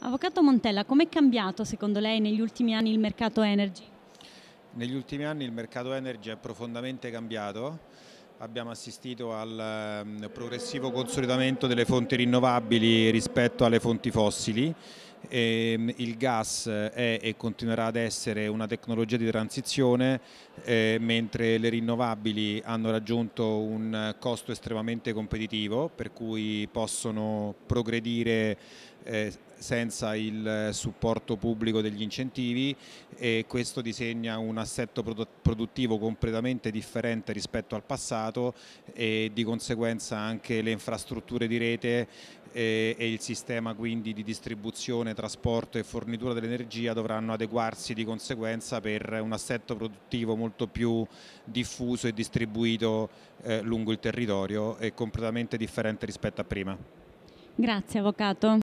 Avvocato Montella, com'è cambiato secondo lei negli ultimi anni il mercato energy? Negli ultimi anni il mercato energy è profondamente cambiato abbiamo assistito al ehm, progressivo consolidamento delle fonti rinnovabili rispetto alle fonti fossili eh, il gas è e continuerà ad essere una tecnologia di transizione, eh, mentre le rinnovabili hanno raggiunto un costo estremamente competitivo, per cui possono progredire eh, senza il supporto pubblico degli incentivi e questo disegna un assetto produttivo completamente differente rispetto al passato e di conseguenza anche le infrastrutture di rete eh, e il sistema quindi di distribuzione trasporto e fornitura dell'energia dovranno adeguarsi di conseguenza per un assetto produttivo molto più diffuso e distribuito eh, lungo il territorio e completamente differente rispetto a prima. Grazie Avvocato.